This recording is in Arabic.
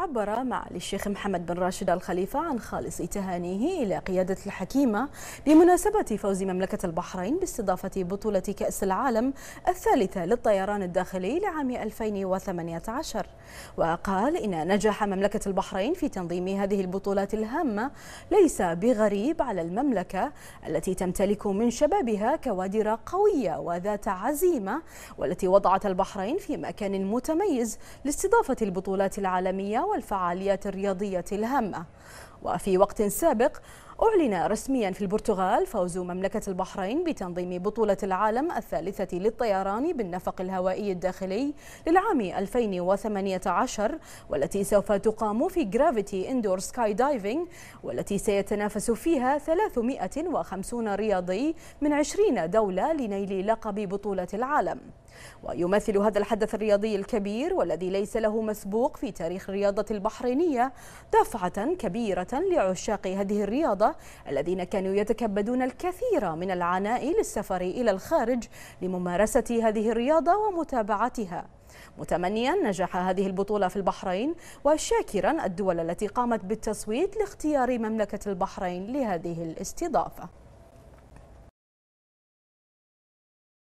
عبر مع الشيخ محمد بن راشد الخليفة عن خالص تهانيه إلى قيادة الحكيمة بمناسبة فوز مملكة البحرين باستضافة بطولة كأس العالم الثالثة للطيران الداخلي لعام 2018 وقال إن نجاح مملكة البحرين في تنظيم هذه البطولات الهامة ليس بغريب على المملكة التي تمتلك من شبابها كوادر قوية وذات عزيمة والتي وضعت البحرين في مكان متميز لاستضافة البطولات العالمية والفعاليات الرياضية الهامة وفي وقت سابق أعلن رسميا في البرتغال فوز مملكة البحرين بتنظيم بطولة العالم الثالثة للطيران بالنفق الهوائي الداخلي للعام 2018 والتي سوف تقام في جرافيتي اندور سكاي دايفنج والتي سيتنافس فيها 350 رياضي من 20 دولة لنيل لقب بطولة العالم ويمثل هذا الحدث الرياضي الكبير والذي ليس له مسبوق في تاريخ الرياضة البحرينية دفعة كبيرة لعشاق هذه الرياضة الذين كانوا يتكبدون الكثير من العناء للسفر إلى الخارج لممارسة هذه الرياضة ومتابعتها متمنيا نجاح هذه البطولة في البحرين وشاكرا الدول التي قامت بالتصويت لاختيار مملكة البحرين لهذه الاستضافة